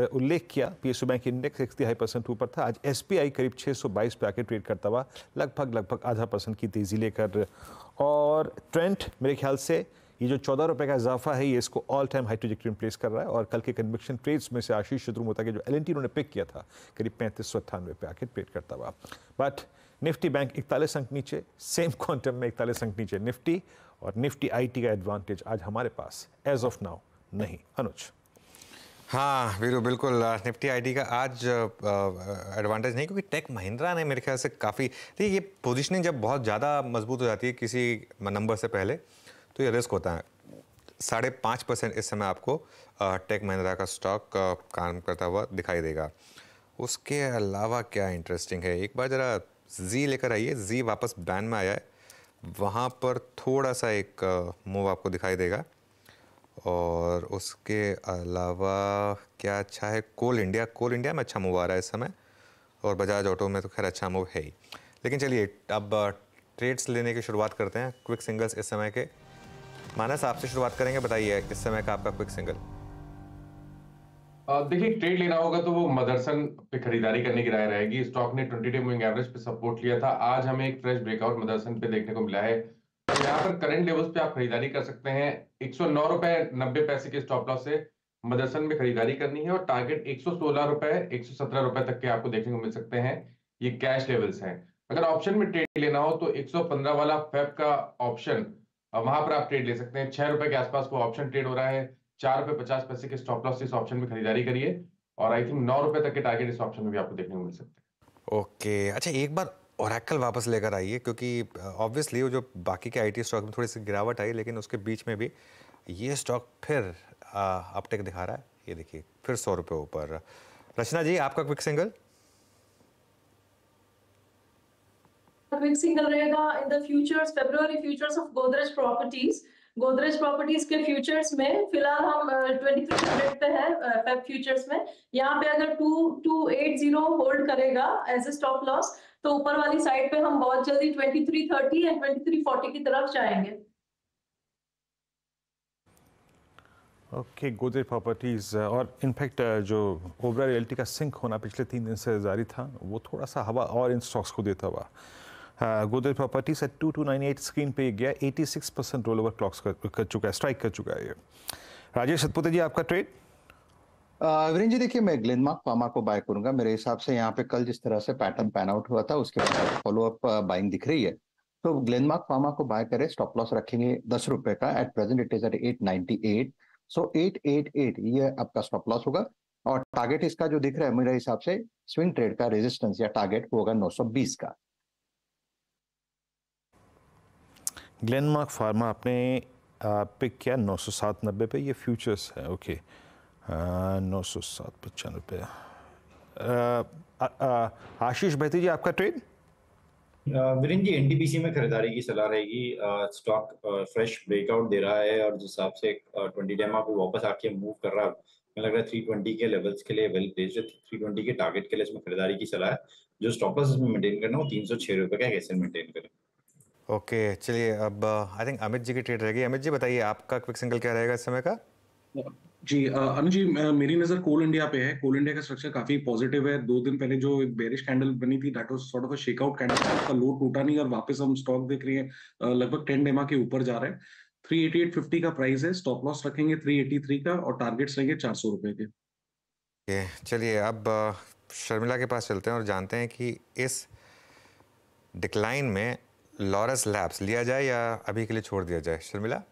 उल्लेख किया PSU bank index sixty high percent ऊपर था आज एसपीआई करीब 622 पे आके ट्रेड करता हुआ लगभग लगभग आधा परसेंट की तेज़ी लेकर और ट्रेंट मेरे ख्याल से ये जो चौदह रुपये का इजाफा है ये इसको ऑल टाइम हाई टू में प्लेस कर रहा है और कल के कन्विक्शन ट्रेड्स में से आशीष शत्रुमोता के जो एल उन्होंने पिक किया था करीब पैंतीस सौ अट्ठानवे पे आके ट्रेड करता हुआ बट निफ्टी बैंक इकतालीस अंक नीचे सेम क्वांटम में इकतालीस अंक नीचे निफ्टी और निफ्टी आईटी का एडवांटेज आज हमारे पास एज ऑफ नाउ नहीं अनुज हाँ वीरू बिल्कुल निफ्टी आईडी का आज एडवांटेज नहीं क्योंकि टेक महिंद्रा ने मेरे ख्याल से काफ़ी देखिए ये पोजीशनिंग जब बहुत ज़्यादा मजबूत हो जाती है किसी नंबर से पहले तो ये रिस्क होता है साढ़े पाँच परसेंट इस समय आपको टेक महिंद्रा का स्टॉक काम करता हुआ दिखाई देगा उसके अलावा क्या इंटरेस्टिंग है एक बार ज़रा जी लेकर आइए जी वापस बैन में आया है वहाँ पर थोड़ा सा एक मूव आपको दिखाई देगा और उसके अलावा क्या अच्छा है कोल इंडिया कोल इंडिया में अच्छा मूव आ रहा है इस समय और बजाज ऑटो में तो खैर अच्छा मूव है ही लेकिन चलिए अब ट्रेड्स लेने की शुरुआत करते हैं क्विक सिंगल्स इस समय के मानस आपसे शुरुआत करेंगे बताइए किस समय का आपका क्विक सिंगल देखिए ट्रेड लेना होगा तो वो मदरसन पे खरीदारी करने की राय रहेगी स्टॉक ने 20 डे मूविंग एवरेज पे सपोर्ट लिया था आज हमें एक फ्रेश ब्रेकआउट मदरसन पे देखने को मिला है तो यहाँ पर करंट लेवल्स पे आप खरीदारी कर सकते हैं एक सौ नौ रुपए नब्बे पैसे के स्टॉप लॉस से मदरसन में खरीदारी करनी है और टारगेट एक सौ सोलह रुपए एक सौ सत्रह रुपए तक के आपको देखने को मिल सकते हैं ये कैश लेवल्स हैं अगर ऑप्शन में ट्रेड लेना हो तो 115 वाला फेब का ऑप्शन वहां पर आप ट्रेड ले सकते हैं छह रुपए के आसपास वो ऑप्शन ट्रेड हो रहा है चार रुपए पचास पैसे के स्टॉप लॉस इस ऑप्शन में खरीदारी करिए और आई थिंक नौ रुपए तक के टारगेट इस ऑप्शन में भी आपको देखने को मिल सकते हैं ओके okay. अच्छा एक बार औरकल वापस लेकर आई है क्योंकि ऑब्वियसली वो जो बाकी के आईटी स्टॉक में थोड़ी सी गिरावट आई लेकिन उसके बीच में भी ये स्टॉक फिर अपटेक दिखा रहा है ये देखिए फिर सौ रुपये ऊपर रचना जी आपका क्विक सिंगल क्विक सिंगल रहेगा in the futures February futures of Godrej properties Godrej properties के फ्यूचर्स में फिलहाल हम ट्वेंटी पे है फेब फ्यूचर्स में यहाँ पे अगर two two eight zero hold करेगा एज ए स्टॉप लॉस तो ऊपर वाली साइड पे हम बहुत जल्दी 2330 एंड 2340 की तरफ जाएंगे ओके गोदरेज प्रॉपर्टीज़ और इनफैक्ट uh, जो ओबरा रियल्टी का सिंक होना पिछले तीन दिन से जारी था वो थोड़ा सा हवा और इन स्टॉक्स को देता हुआ Godrej properties eight two two nine eight screen पे गया 86 परसेंट रोल ओवर क्लॉक्स कर, कर चुका है स्ट्राइक कर चुका है ये राजेश सतपुते जी आपका ट्रेड वीरेन जी देखिए मैं ग्लेनमार्क पामा को बाय करूंगा मेरे हिसाब से यहाँ पे कल जिस तरह से पैटर्न पैन आउट हुआ था उसके बाद फॉलो अप बाइंग दिख रही है तो ग्लेनमार्क पामा को बाय करें स्टॉप लॉस रखेंगे दस रुपए का at present it is at eight ninety eight so eight eight eight ये आपका स्टॉप लॉस होगा और टारगेट इसका जो दिख रहा है मेरे हिसाब से स्विंग ट्रेड का रेजिस्टेंस या टारगेट होगा नौ सौ बीस का ग्लेनमार्क फार्मा आपने पिक किया नौ सौ सात नब्बे पे ये फ्यूचर्स है ओके okay. नौ सौ सात पचानवे आशीष बेहती जी आपका ट्रेड वीरेन जी एनटीपीसी में खरीदारी की सलाह रहेगी स्टॉक फ्रेश ब्रेकआउट दे रहा है और जिस हिसाब से ट्वेंटी टाइम आपको वापस आके मूव कर रहा है लग रहा है थ्री ट्वेंटी के लेवल्स के लिए वेल प्लेस थ्री ट्वेंटी के टारगेट के लिए इसमें खरीदारी की सलाह है जो स्टॉपर्स इसमें मेंटेन करना हो तीन सौ छः रुपये का कैसे मेंटेन करें ओके चलिए अब आई थिंक अमित जी की ट्रेड रहेगी अमित जी बताइए आपका क्विक सिंगल क्या रहेगा इस समय का जी अनु जी मेरी नज़र कोल इंडिया पे है कोल इंडिया का स्ट्रक्चर काफी पॉजिटिव है दो दिन पहले जो एक बेरिश कैंडल बनी थी that was sort of a shakeout candle का लो टूटा नहीं और वापस हम स्टॉक देख रहे हैं लगभग टेन डेमा के ऊपर जा रहे हैं थ्री एटी एट फिफ्टी का प्राइस है स्टॉप लॉस रखेंगे थ्री एटी थ्री का और टारगेट्स रहेंगे चार सौ रुपए के चलिए अब शर्मिला के पास चलते हैं और जानते हैं कि इस डिक्लाइन में लॉरस लैब्स लिया जाए या अभी के लिए छोड़ दिया जाए शर्मिला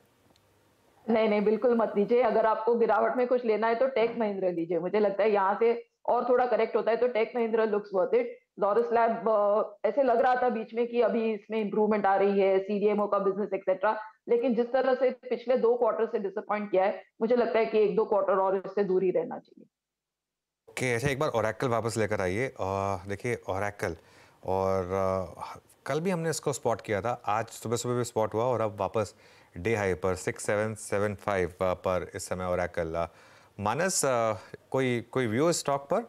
नहीं नहीं बिल्कुल मत लीजिए अगर आपको गिरावट में कुछ लेना है तो टेक महिंद्र लीजिए मुझे लगता है यहाँ से और थोड़ा करेक्ट होता है तो Tech Mahindra looks worth it जॉरस लैब ऐसे लग रहा था बीच में कि अभी इसमें इंप्रूवमेंट आ रही है सीडीएमओ का बिजनेस एक्सेट्रा लेकिन जिस तरह से पिछले दो क्वार्टर से डिसअपॉइंट किया है मुझे लगता है कि एक दो क्वार्टर और इससे दूर ही रहना चाहिए ओके okay, अच्छा एक बार ओरेकल वापस लेकर आइए देखिए ओरेकल और आ, कल भी हमने इसको स्पॉट किया था आज सुबह सुबह भी स्पॉट हुआ और अब वापस डे हाई पर सिक्स सेवन सेवन फाइव पर इस समय और ओरेकल uh, मानस uh, कोई कोई व्यू स्टॉक पर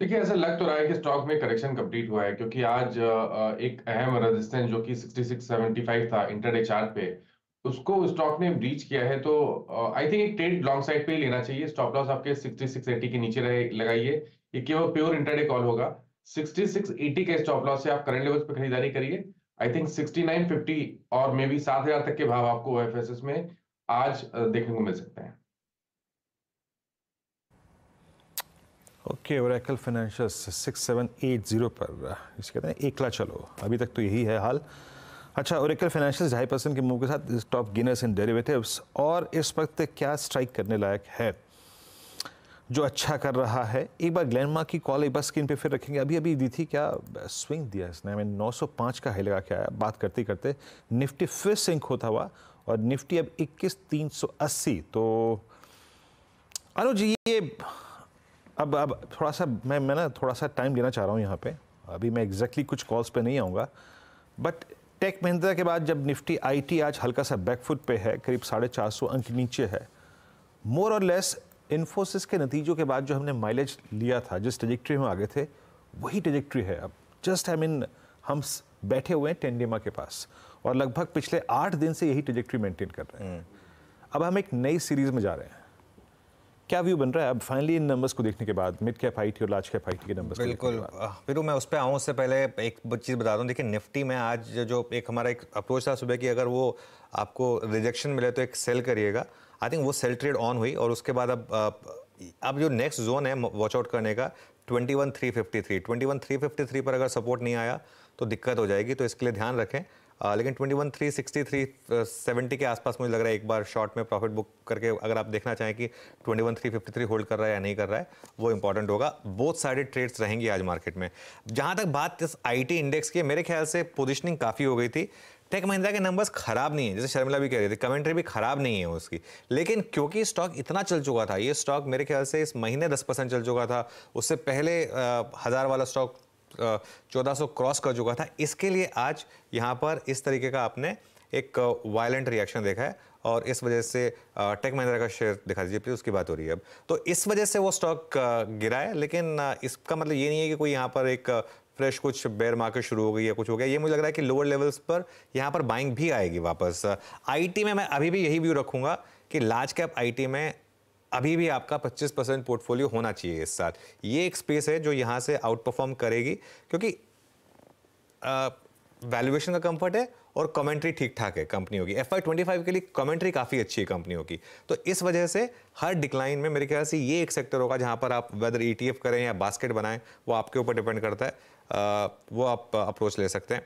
देखिए ऐसा लग तो रहा है कि स्टॉक में करेक्शन कंप्लीट हुआ है क्योंकि आज uh, एक अहम रेजिस्टेंस जो कि 6675 था इंटरडे चार्ट पे उसको स्टॉक ने ब्रीच किया है तो आई थिंक एक ट्रेड लॉन्ग साइड पे ही लेना चाहिए स्टॉप लॉस आपके 6680 के नीचे रहे लगाइए ये केवल प्योर इंटरडे कॉल होगा 6680 के स्टॉप लॉस से आप करंट लेवल्स पे खरीदारी करिए आई थिंक फिफ्टी और मे बी सात हजार तक के भाव आपको ओएफएसएस में आज देखने को मिल सकते हैं okay Oracle financial six seven eight zero पर इसे कहते हैं एकला चलो अभी तक तो यही है हाल अच्छा ओरेकल फाइनेंशियल ढाई परसेंट के मूव के साथ टॉप गेनर्स इन डेरिवेटिव्स और इस वक्त क्या स्ट्राइक करने लायक है जो अच्छा कर रहा है एक बार मार्क की कॉल एक बार स्क्रीन पे फिर रखेंगे अभी अभी दी थी क्या स्विंग दिया इसने हमें 905 का हाई लगा के आया बात करते करते निफ्टी फिर सिंक होता हुआ और निफ्टी अब इक्कीस तीन सौ अस्सी तो अनुज ये अब अब थोड़ा सा मैं मैं ना थोड़ा सा टाइम लेना चाह रहा हूँ यहाँ पे अभी मैं एग्जैक्टली कुछ कॉल्स पे नहीं आऊँगा बट टेक महिंद्रा के बाद जब निफ्टी आईटी आज हल्का सा बैकफुट पे है करीब साढ़े चार सौ अंक नीचे है मोर और लेस इन्फोसिस के नतीजों के बाद जो हमने माइलेज लिया था जिस ट्रेजेक्ट्री में आगे थे वही ट्रेजेक्ट्री है अब जस्ट आई मीन हम बैठे हुए हैं टेंडेमा के पास और लगभग पिछले आठ दिन से यही ट्रेजेक्ट्री मेंटेन कर रहे हैं हम्म। अब हम एक नई सीरीज में जा रहे हैं क्या व्यू बन रहा है अब फाइनली इन नंबर्स को देखने के बाद मिड कैप आई और लार्ज कैप आई के नंबर्स बिल्कुल फिर मैं उस पर आऊँ उससे पहले एक चीज़ बता दूँ देखिए निफ्टी में आज जो एक हमारा एक अप्रोच था सुबह की अगर वो आपको रिजेक्शन मिले तो एक सेल करिएगा आई थिंक वो सेल ट्रेड ऑन हुई और उसके बाद अब अब जो नेक्स्ट जोन है वॉच आउट करने का 21,353 21,353 पर अगर सपोर्ट नहीं आया तो दिक्कत हो जाएगी तो इसके लिए ध्यान रखें आ, लेकिन 21,363 70 के आसपास मुझे लग रहा है एक बार शॉर्ट में प्रॉफिट बुक करके अगर आप देखना चाहें कि 21,353 होल्ड कर रहा है या नहीं कर रहा है वो इंपॉर्टेंट होगा बोथ साइडेड ट्रेड्स रहेंगी आज मार्केट में जहां तक बात इस आईटी इंडेक्स की मेरे ख्याल से पोजिशनिंग काफ़ी हो गई थी टेक महिंद्रा के नंबर्स खराब नहीं है जैसे शर्मिला भी कह रही थी कमेंट्री भी खराब नहीं है उसकी लेकिन क्योंकि स्टॉक इतना चल चुका था ये स्टॉक मेरे ख्याल से इस महीने दस परसेंट चल चुका था उससे पहले हज़ार वाला स्टॉक चौदह सौ क्रॉस कर चुका था इसके लिए आज यहाँ पर इस तरीके का आपने एक वायलेंट रिएक्शन देखा है और इस वजह से टेक महिंद्रा का शेयर दिखा दीजिए प्लीज़ उसकी बात हो रही है अब तो इस वजह से वो स्टॉक गिरा है लेकिन इसका मतलब ये नहीं है कि कोई यहाँ पर एक फ्रेश कुछ बेयर मार्केट शुरू हो गई है कुछ हो गया ये मुझे लग रहा है कि लोअर लेवल्स पर यहाँ पर बाइंग भी आएगी वापस आईटी में मैं अभी भी यही व्यू रखूंगा कि लार्ज कैप आईटी में अभी भी आपका 25 परसेंट पोर्टफोलियो होना चाहिए इस साल ये एक स्पेस है जो यहाँ से आउट परफॉर्म करेगी क्योंकि वैल्यूएशन का कंफर्ट है और कमेंट्री ठीक ठाक है कंपनियों की एफ आई ट्वेंटी फाइव के लिए कमेंट्री काफ़ी अच्छी है कंपनियों की तो इस वजह से हर डिक्लाइन में मेरे ख्याल से ये एक सेक्टर होगा जहाँ पर आप वेदर ई टी एफ करें या बास्केट बनाएं वो आपके ऊपर डिपेंड करता है वो आप अप्रोच ले सकते हैं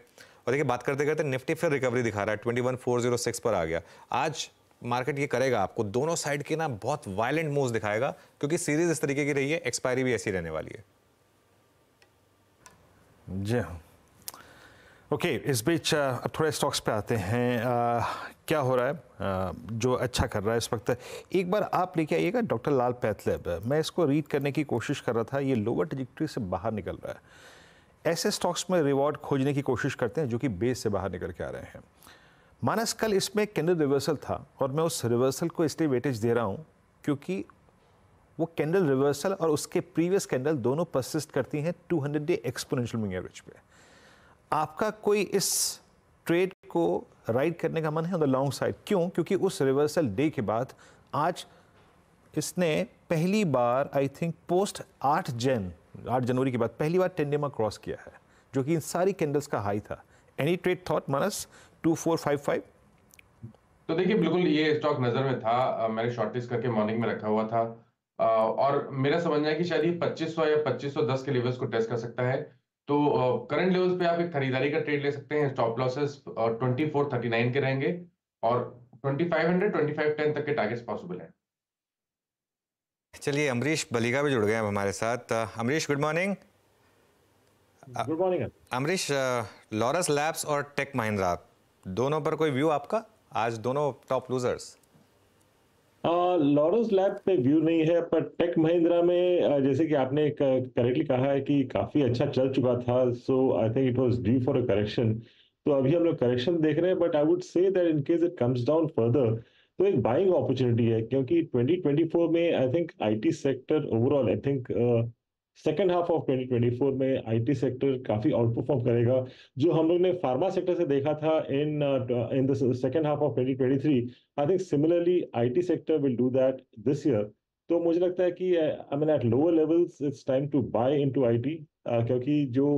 और देखिए बात करते करते निफ्टी फिर रिकवरी दिखा रहा है twenty one four zero six पर आ गया आज मार्केट ये करेगा आपको दोनों साइड के ना बहुत वायलेंट मूव्स दिखाएगा क्योंकि सीरीज इस तरीके की रही है एक्सपायरी भी ऐसी रहने वाली है जी हाँ ओके okay, इस बीच अब थोड़े स्टॉक्स पे आते हैं आ, क्या हो रहा है आ, जो अच्छा कर रहा है इस वक्त एक बार आप लेके आइएगा डॉक्टर लाल पैथलेब मैं इसको रीड करने की कोशिश कर रहा था ये लोअर ट्रिजेक्ट्री से बाहर निकल रहा है ऐसे स्टॉक्स में रिवॉर्ड खोजने की कोशिश करते हैं जो कि बेस से बाहर निकल के आ रहे हैं मानस कल इसमें कैंडल रिवर्सल था और मैं उस रिवर्सल को इसलिए वेटेज दे रहा हूँ क्योंकि वो कैंडल रिवर्सल और उसके प्रीवियस कैंडल दोनों परसिस्ट करती हैं 200 डे एक्सपोनेंशियल मूविंग एवरेज पे आपका कोई इस ट्रेड को राइड करने का मन है ऑन द लॉन्ग साइड क्यों क्योंकि उस रिवर्सल डे के बाद आज इसने पहली बार आई थिंक पोस्ट आठ जैन आठ जनवरी के बाद पहली बार टेंडेमा क्रॉस किया है जो कि इन सारी कैंडल्स का हाई था any trade thought Manas two four five five तो देखिए बिल्कुल ये स्टॉक नज़र में था मैंने शॉर्ट करके मॉर्निंग में रखा हुआ था और मेरा समझना है कि शायद ये 2500 या 2510 के लेवल्स को टेस्ट कर सकता है तो करंट लेवल्स पे आप एक खरीदारी का ट्रेड ले सकते हैं stop losses twenty four thirty nine के रहेंगे और twenty five hundred twenty five ten तक के टारगेट्स पॉसिबल हैं चलिए अमरीश बलीगा भी जुड़ गए हैं हमारे साथ Amrish good morning good morning Amrish Laurus Labs और टेक महिंद्रा दोनों पर कोई व्यू आपका आज दोनों टॉप लूजर्स लॉरेंस लैब पे व्यू नहीं है पर टेक महिंद्रा में जैसे कि आपने करेक्टली कहा है कि काफी अच्छा चल चुका था so I think it was due for a correction तो अभी हम लोग करेक्शन देख रहे हैं but I would say that in case it comes down further तो एक बाइंग अपॉर्चुनिटी है क्योंकि 2024 में I think IT sector overall I think second half of 2024 में आईटी सेक्टर काफी आउट परफॉर्म करेगा जो हम लोग ने फार्मा सेक्टर से देखा था in in the second half of 2023 I think similarly IT sector will do that this year तो मुझे लगता है कि I mean at lower levels it's time to buy into IT क्योंकि जो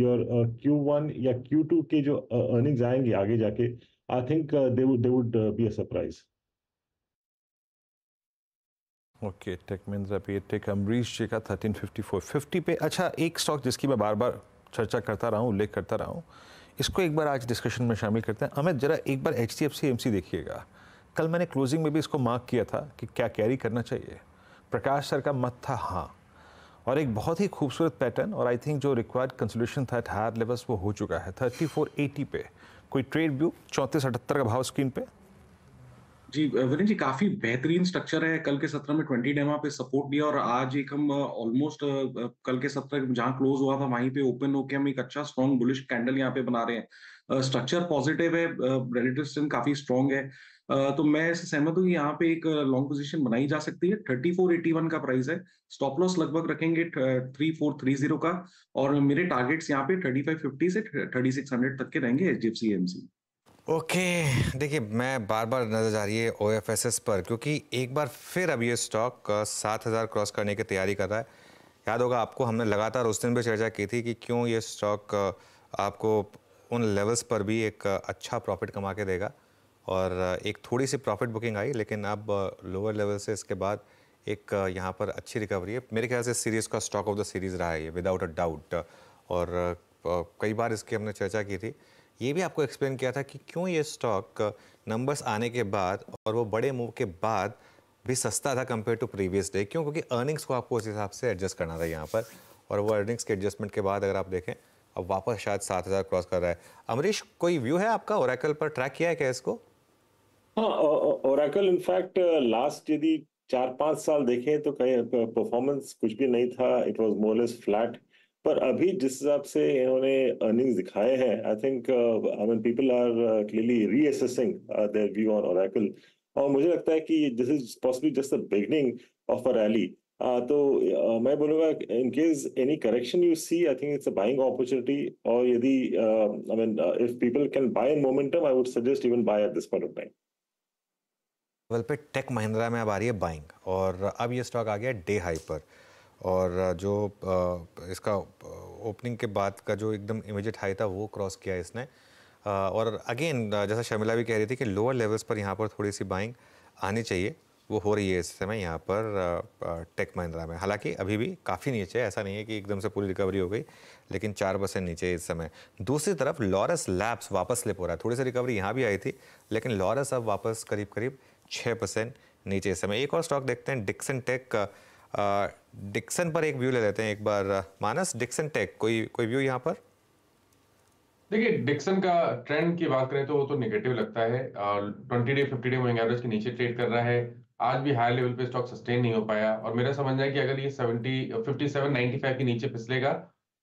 योर क्यू वन या क्यू टू के जो अर्निंग्स uh, आएंगे आगे जाके I think uh, they would they would uh, be a surprise. Okay Tech Mahindra पे टेक अमरीश जी का 1354 50 पे अच्छा एक स्टॉक जिसकी मैं बार बार चर्चा करता रहा हूँ उल्लेख करता रहा हूँ इसको एक बार आज डिस्कशन में शामिल करते हैं अमित जरा एक बार H D F C M C देखिएगा कल मैंने क्लोजिंग में भी इसको मार्क किया था कि क्या कैरी करना चाहिए प्रकाश सर का मत था हाँ और एक बहुत ही खूबसूरत पैटर्न और आई थिंक जो रिक्वायर्ड कंसोल्यूशन था एट हायर लेवल्स वो हो चुका है थर्टी फोर एटी पे कोई ट्रेड व्यू चौंतीस अठहत्तर का भाव स्क्रीन पे जी विनय जी काफी बेहतरीन स्ट्रक्चर है कल के सत्र में ट्वेंटी डेमा पे सपोर्ट दिया और आज एक हम ऑलमोस्ट कल के सत्र जहां क्लोज हुआ था वहीं पे ओपन होके हम एक अच्छा स्ट्रॉन्ग बुलिश कैंडल यहाँ पे बना रहे हैं स्ट्रक्चर पॉजिटिव है रिलेटिव स्ट्रेंथ काफी स्ट्रॉन्ग है Uh, तो मैं इससे सहमत हूँ यहाँ पे एक लॉन्ग uh, पोजीशन बनाई जा सकती है थर्टी फोर एटी वन का प्राइस है स्टॉप लॉस लगभग रखेंगे थ्री फोर थ्री जीरो का और मेरे टारगेट्स यहाँ पे थर्टी फाइव फिफ्टी से थर्टी सिक्स हंड्रेड तक के रहेंगे H D F C M C okay okay, देखिए मैं बार बार नज़र जा रही है ओ एफ एस एस पर क्योंकि एक बार फिर अब ये स्टॉक सात हज़ार क्रॉस करने की तैयारी कर रहा है याद होगा आपको हमने लगातार उस दिन भी चर्चा की थी कि क्यों ये स्टॉक आपको उन लेवल्स पर भी एक अच्छा प्रॉफिट कमा के देगा और एक थोड़ी सी प्रॉफिट बुकिंग आई लेकिन अब लोअर लेवल से इसके बाद एक यहाँ पर अच्छी रिकवरी है मेरे ख्याल से सीरीज़ का स्टॉक ऑफ द सीरीज़ रहा है ये विदाउट अ डाउट और कई बार इसकी हमने चर्चा की थी ये भी आपको एक्सप्लेन किया था कि क्यों ये स्टॉक नंबर्स आने के बाद और वो बड़े मूव के बाद भी सस्ता था कंपेयर टू प्रीवियस डे क्यों क्योंकि अर्निंग्स को आपको उस हिसाब से एडजस्ट करना था यहाँ पर और वो अर्निंग्स के एडजस्टमेंट के बाद अगर आप देखें अब वापस शायद सात हज़ार क्रॉस कर रहा है अमरीश कोई व्यू है आपका ओरेकल पर ट्रैक किया है क्या इसको हाँ ओरेकल इनफैक्ट लास्ट यदि चार पांच साल देखे तो कहीं परफॉर्मेंस कुछ भी नहीं था इट वाज मोरलेस फ्लैट पर अभी जिस हिसाब से इन्होंने अर्निंग्स दिखाए हैं I think I mean people are clearly reassessing their view on Oracle और मुझे लगता है कि this is possibly just the beginning of a rally Uh, तो uh, मैं बोलूंगा in case any correction you see I think it's a buying opportunity और यदि I mean if people can buy in momentum I would suggest even buy at this point of time level पे टेक महिंद्रा में अब आ रही है buying और अब ये स्टॉक आ गया डे हाई पर और जो uh, इसका ओपनिंग के बाद का जो एकदम इमीडिएट हाई था वो क्रॉस किया इसने और अगेन जैसा शर्मिला भी कह रही थी कि लोअर लेवल्स पर यहाँ पर थोड़ी सी बाइंग आनी चाहिए वो हो रही है इस समय यहाँ पर टेक महिंद्रा में हालांकि अभी भी काफ़ी नीचे ऐसा नहीं है कि एकदम से पूरी रिकवरी हो गई लेकिन चार परसेंट नीचे इस समय दूसरी तरफ लॉरस लैब्स वापस ले हो रहा है थोड़ी सी रिकवरी यहाँ भी आई थी लेकिन लॉरस अब वापस करीब करीब छः परसेंट नीचे इस समय एक और स्टॉक देखते हैं डिक्सन टेक डिक्सन पर एक व्यू ले लेते हैं एक बार मानस डिक्सन टेक कोई कोई व्यू यहाँ पर देखिए डिक्सन का ट्रेंड की बात करें तो वो तो निगेटिव लगता है twenty day fifty day moving average के नीचे ट्रेड कर रहा है आज भी हाई लेवल पे स्टॉक सस्टेन नहीं हो पाया और मेरा समझना है कि अगर ये 70 57 95 के नीचे फिसलेगा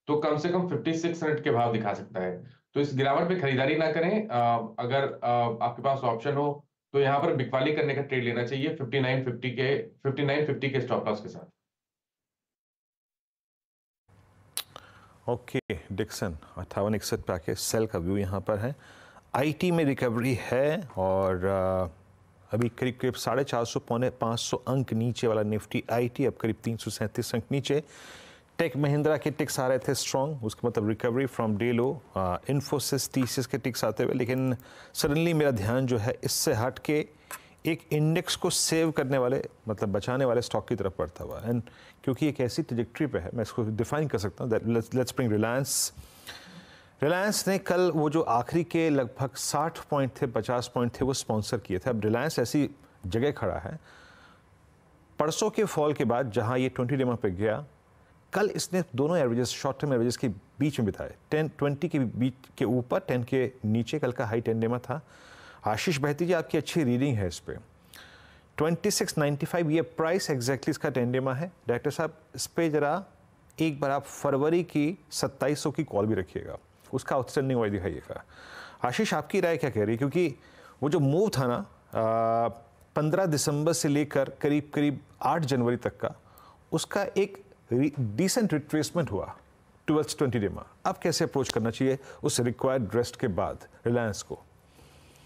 तो कम से कम 5600 के भाव दिखा सकता है तो इस गिरावट पे खरीदारी ना करें आ, अगर आ, आपके पास ऑप्शन हो तो यहाँ पर बिकवाली करने का ट्रेड लेना चाहिए 5950 के 5950 के स्टॉप लॉस के साथ ओके डिक्सन अट्ठावन इकसठ पैकेज सेल का व्यू यहाँ पर है आईटी में रिकवरी है और आ, अभी करीब करीब साढ़े चार सौ पौने पाँच सौ अंक नीचे वाला निफ्टी आईटी अब करीब तीन सौ सैंतीस अंक नीचे टेक महिंद्रा के टिक्स आ रहे थे स्ट्रॉन्ग उसके मतलब recovery from day low Infosys TCS के टिक्स आते हुए लेकिन सडनली मेरा ध्यान जो है इससे हट के एक इंडेक्स को सेव करने वाले मतलब बचाने वाले स्टॉक की तरफ बढ़ता हुआ एंड क्योंकि एक ऐसी ट्रिजेक्ट्री पे है मैं इसको डिफाइन कर सकता हूँ लेट्स ब्रिंग रिलायंस रिलायंस ने कल वो जो आखिरी के लगभग 60 पॉइंट थे 50 पॉइंट थे वो स्पॉन्सर किए थे अब रिलायंस ऐसी जगह खड़ा है परसों के फॉल के बाद जहां ये 20 डेमा पे गया कल इसने दोनों एवरेजेस शॉर्ट टर्म एवरेजेस के बीच में बिताए टेन ट्वेंटी के बीच के ऊपर टेन के नीचे कल का हाई टेन डेमा था आशीष बहती जी आपकी अच्छी रीडिंग है इस पर ट्वेंटी सिक्स नाइन्टी फाइव ये प्राइस एग्जैक्टली इसका डेमा है डायरेक्टर साहब इस पर ज़रा एक बार आप फरवरी की सत्ताईस सौ की कॉल भी रखिएगा उसका आउटस्टैंडिंग नहीं हुआ दिखाइएगा आशीष आपकी राय क्या कह रही है क्योंकि वो जो मूव था ना पंद्रह दिसंबर से लेकर करीब करीब आठ जनवरी तक का उसका एक डिसेंट रिट्रेसमेंट हुआ ट्वेल्थ ट्वेंटी डे में अब कैसे अप्रोच करना चाहिए उस रिक्वायर्ड रेस्ट के बाद रिलायंस को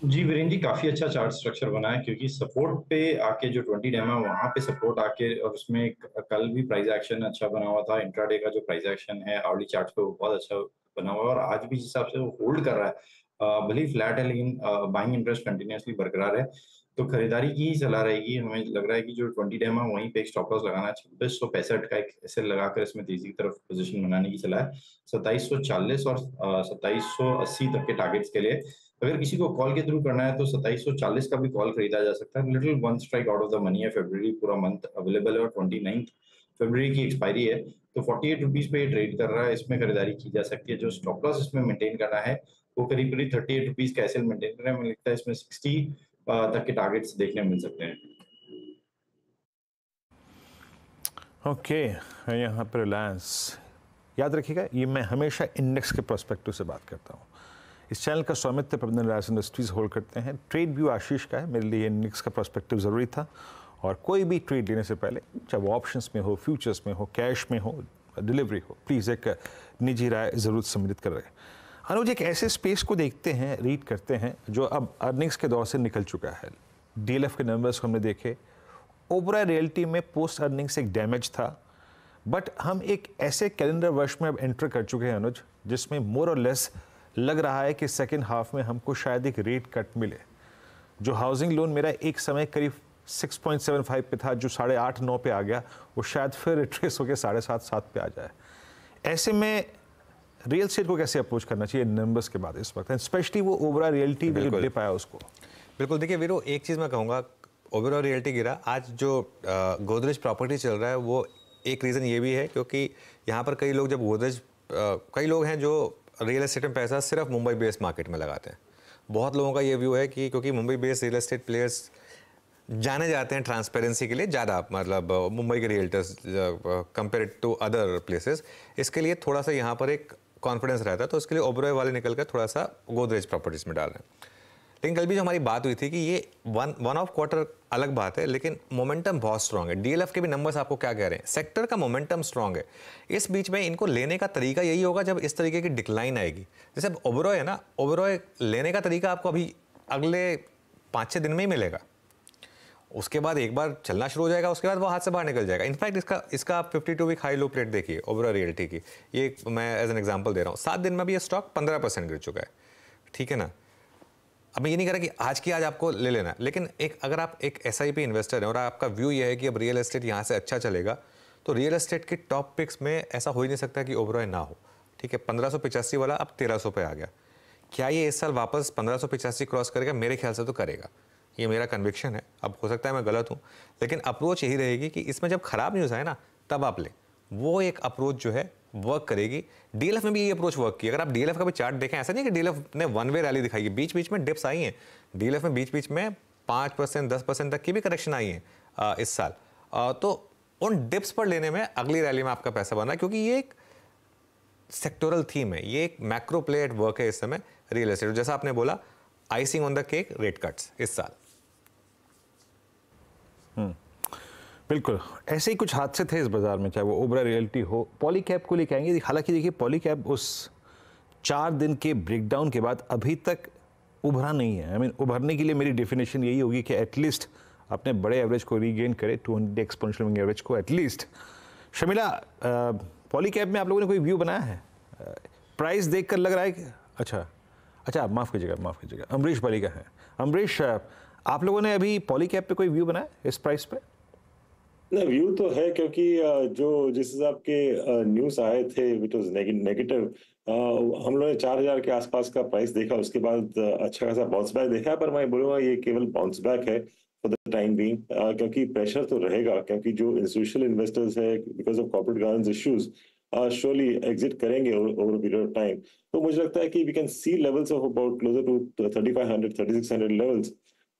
जी वीरेंद्र जी काफी अच्छा चार्ट स्ट्रक्चर बना है क्योंकि सपोर्ट पे आके जो ट्वेंटी डेम है वहां पे सपोर्ट आके और उसमें कल भी प्राइस एक्शन अच्छा बना हुआ था इंट्राडे का जो प्राइस एक्शन है आवर्ली चार्ट पे वो बहुत अच्छा बना हुआ है और आज भी हिसाब से वो होल्ड कर रहा है भले ही फ्लैट है लेकिन बाइंग इंटरेस्ट कंटिन्यूसली बरकरार है तो खरीदारी की ही सलाह रहेगी हमें लग रहा है कि जो ट्वेंटी डेम है वहीं पे एक स्टॉप लॉस लगाना छब्बीस सौ पैंसठ का एक एस लगाकर इसमें तेजी की तरफ पोजीशन बनाने की सलाह है सत्ताईस सौ चालीस और सत्ताईस सौ अस्सी तक के टारगेट्स के लिए अगर किसी को कॉल के थ्रू करना है तो सत्ताईस सौ चालीस का भी कॉल खरीदा जा सकता है little one strike out of the money है फेब्रवरी पूरा मंथ अवेलेबल है और ट्वेंटी नाइन्थ फेबर की एक्सपायरी है तो फोर्टी एट रुपीज़ पे ट्रेड कर रहा है इसमें खरीदारी की जा सकती है जो स्टॉप लॉस इसमें मेंटेन करना है वो करीब करीब थर्टी एट रुपीज़ का एसएल मेंटेन करना है लगता है इसमें सिक्सटी तक के टारगेट्स देखने मिल सकते हैं ओके okay, यहाँ पर रिलायंस याद रखिएगा ये मैं हमेशा इंडेक्स के प्रोस्पेक्टिव से बात करता हूँ इस चैनल का स्वामित्व प्रबंधन रिलायंस इंडस्ट्रीज़ होल्ड करते हैं ट्रेड व्यू आशीष का है मेरे लिए इंडेक्स का प्रोस्पेक्टिव ज़रूरी था और कोई भी ट्रेड लेने से पहले चाहे वो ऑप्शंस में हो फ्यूचर्स में हो कैश में हो डिलीवरी हो प्लीज़ एक निजी राय ज़रूर सम्मिलित कर रहे हैं अनुज एक ऐसे स्पेस को देखते हैं रीड करते हैं जो अब अर्निंग्स के दौर से निकल चुका है डी के नंबर्स हमने देखे ओबरा रियलिटी में पोस्ट अर्निंग्स एक डैमेज था बट हम एक ऐसे कैलेंडर वर्ष में अब एंटर कर चुके हैं अनुज जिसमें मोर और लेस लग रहा है कि सेकेंड हाफ में हमको शायद एक रेट कट मिले जो हाउसिंग लोन मेरा एक समय करीब 6.75 पे था जो साढ़े आठ नौ पे आ गया वो शायद फिर रिट्रेस होकर साढ़े सात सात पे आ जाए ऐसे में रियल स्टेट को कैसे अप्रोच करना चाहिए नंबर्स के बाद इस वक्त स्पेशली वो ओवरऑल रियलिटी दे पाया उसको बिल्कुल देखिए वीरो एक चीज़ मैं कहूँगा ओवरऑल रियलिटी गिरा आज जो गोदरेज प्रॉपर्टी चल रहा है वो एक रीज़न ये भी है क्योंकि यहाँ पर कई लोग जब गोदरेज कई लोग हैं जो रियल इस्टेट में पैसा सिर्फ मुंबई बेस्ड मार्केट में लगाते हैं बहुत लोगों का ये व्यू है कि क्योंकि Mumbai based real estate players जाने जाते हैं ट्रांसपेरेंसी के लिए ज़्यादा मतलब मुंबई के realtors compare to other places इसके लिए थोड़ा सा यहाँ पर एक कॉन्फिडेंस रहता है तो उसके लिए ओबरॉय वाले निकल कर थोड़ा सा गोदरेज प्रॉपर्टीज़ में डाल रहे हैं लेकिन कल भी जो हमारी बात हुई थी कि ये वन वन ऑफ क्वार्टर अलग बात है लेकिन मोमेंटम बहुत स्ट्रांग है डीएलएफ के भी नंबर्स आपको क्या कह रहे हैं सेक्टर का मोमेंटम स्ट्रांग है इस बीच में इनको लेने का तरीका यही होगा जब इस तरीके की डिक्लाइन आएगी जैसे ओबरॉय है ना ओबरॉय लेने का तरीका आपको अभी अगले पाँच छः दिन में ही मिलेगा उसके बाद एक बार चलना शुरू हो जाएगा उसके बाद वो हाथ से बाहर निकल जाएगा इनफैक्ट इसका इसका आप fifty two week high low प्रेट देखिए ओवरऑल रियलिटी की ये मैं एज एन एग्जाम्पल दे रहा हूँ सात दिन में भी ये स्टॉक पंद्रह परसेंट गिर चुका है ठीक है ना अब मैं ये नहीं कह रहा कि आज की आज आपको ले लेना लेकिन एक अगर आप एक एस इन्वेस्टर हैं और आपका व्यू ये है कि अब रियल एस्टेट यहाँ से अच्छा चलेगा तो रियल एस्टेट के टॉप पिक्स में ऐसा हो ही नहीं सकता कि ओवरऑल ना हो ठीक है पंद्रह वाला अब तेरह पे आ गया क्या ये इस साल वापस पंद्रह क्रॉस करेगा मेरे ख्याल से तो करेगा ये मेरा कन्विक्शन है अब हो सकता है मैं गलत हूँ लेकिन अप्रोच यही रहेगी कि इसमें जब ख़राब न्यूज़ आए ना तब आप लें वो एक अप्रोच जो है वर्क करेगी डीएलएफ में भी ये अप्रोच वर्क की अगर आप डीएलएफ का भी चार्ट देखें ऐसा नहीं कि डीएलएफ ने वन वे रैली दिखाई है बीच बीच में डिप्स आई हैं डीएलएफ में बीच बीच में पाँच परसेंट दस परसेंट तक की भी करेक्शन आई है इस साल तो उन डिप्स पर लेने में अगली रैली में आपका पैसा बना क्योंकि ये एक सेक्टोरल थीम है ये एक मैक्रो प्लेट वर्क है इस समय रियल एस्टेट जैसा आपने बोला icing on the cake rate cuts इस साल हम्म। बिल्कुल ऐसे ही कुछ हादसे थे इस बाज़ार में चाहे वो ओबरा रियलिटी हो पॉली कैब को लेकर आएंगे हालांकि देखिए पॉली कैब उस चार दिन के ब्रेकडाउन के बाद अभी तक उभरा नहीं है आई मीन उभरने के लिए मेरी डेफिनेशन यही होगी कि एटलीस्ट अपने बड़े एवरेज को रीगेन करे टू हंड्रेड एक्सपोनशियल एवरेज को एटलीस्ट शमिला पॉली कैब में आप लोगों ने कोई व्यू बनाया है प्राइस देख कर लग रहा है कि अच्छा अच्छा माफ़ कीजिएगा माफ़ कीजिएगा अमरीश पाली का है अमरीश आप लोगों ने अभी पॉलीकैप पे कोई व्यू बनाया इस प्राइस पे नहीं व्यू तो है क्योंकि जो जिस हिसाब के न्यूज आए थे विच वॉज नेगेटिव हम लोगों ने चार हजार के आसपास का प्राइस देखा उसके बाद अच्छा खासा बाउंस बैक देखा पर मैं बोलूंगा ये केवल बाउंस बैक है फॉर द टाइम बीइंग क्योंकि प्रेशर तो रहेगा क्योंकि जो इंस्टीट्यूशनल इन्वेस्टर्स है because of corporate governance issues surely exit करेंगे ओवर पीरियड ऑफ टाइम तो मुझे लगता है कि we can see levels of about closer to thirty five hundred thirty six hundred levels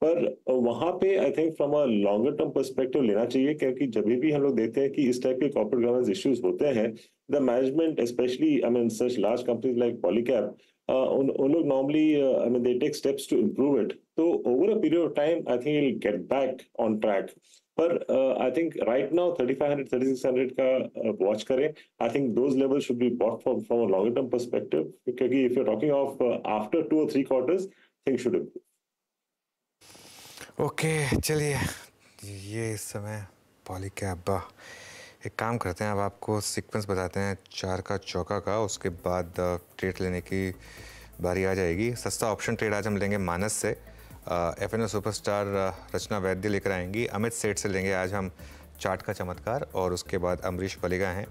पर वहां पे I think from a longer term perspective लेना चाहिए क्योंकि जब भी हम लोग देखते हैं कि इस टाइप के कॉर्पोरेट गवर्नेंस इश्यूज होते हैं the management specially I mean such large companies like Polycab उन उन लोग normally I mean they take steps to improve it तो over a period of time I think will get back on track पर I think right now thirty thirty five hundred six hundred का watch uh, करें I think those level should be bought from from a longer term perspective क्योंकि if you talking of after two और three quarters thing should improve okay चलिए ये इस समय poly के अब्बा एक काम करते हैं अब आपको सीक्वेंस बताते हैं चार का चौका का उसके बाद ट्रेड लेने की बारी आ जाएगी सस्ता ऑप्शन ट्रेड आज हम लेंगे मानस से F N O superstar Rachna Vaidya लेकर आएंगी अमित सेठ से लेंगे आज हम चार्ट का चमत्कार और उसके बाद अमरीश पलिगा हैं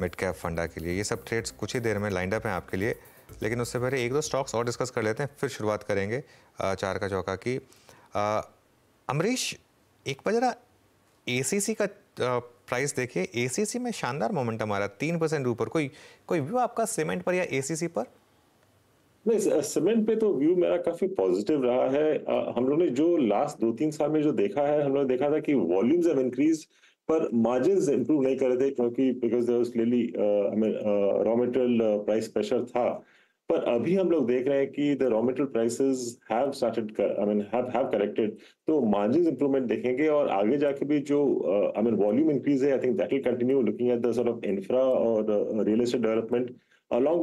मिड कैप फंडा के लिए ये सब ट्रेड्स कुछ ही देर में लाइंड अप हैं आपके लिए लेकिन उससे पहले एक दो स्टॉक्स और डिस्कस कर लेते हैं फिर शुरुआत करेंगे चार का चौका की अमरीश एक बार जरा ए का प्राइस देखिए ए में शानदार मोमेंटम आ रहा है तीन परसेंट ऊपर कोई कोई व्यू आपका सीमेंट पर या ए पर नहीं सीमेंट पे तो व्यू मेरा काफी पॉजिटिव रहा है आ, हम लोग ने जो लास्ट दो तीन साल में जो देखा है हम लोग देखा था कि वॉल्यूम्स हैव इंक्रीज पर मार्जिन इंप्रूव नहीं कर रहे थे क्योंकि because there clearly raw material price pressure था uh, पर अभी हम लोग देख रहे हैं कि the raw material prices have started I mean have have corrected तो मार्जिन इंप्रूवमेंट देखेंगे और आगे जाके भी जो आई मीन वॉल्यूम इंक्रीज है I think that will continue looking at the sort of infra और real estate development along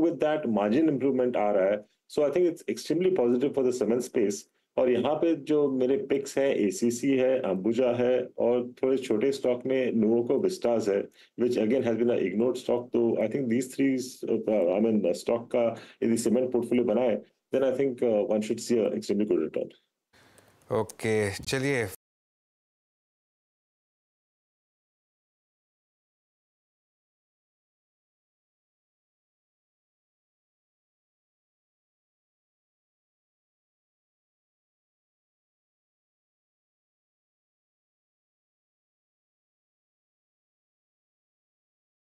margin improvement आ रहा है so I think it's extremely positive for the cement space और यहाँ पे जो मेरे पिक्स हैं एसीसी है अंबुजा है और थोड़े छोटे स्टॉक में नोवोको विस्टाज है which again has been ignored stock तो I think these three I mean stock का यदि सीमेंट पोर्टफोलियो बनाए then I think one should see extremely good return okay चलिए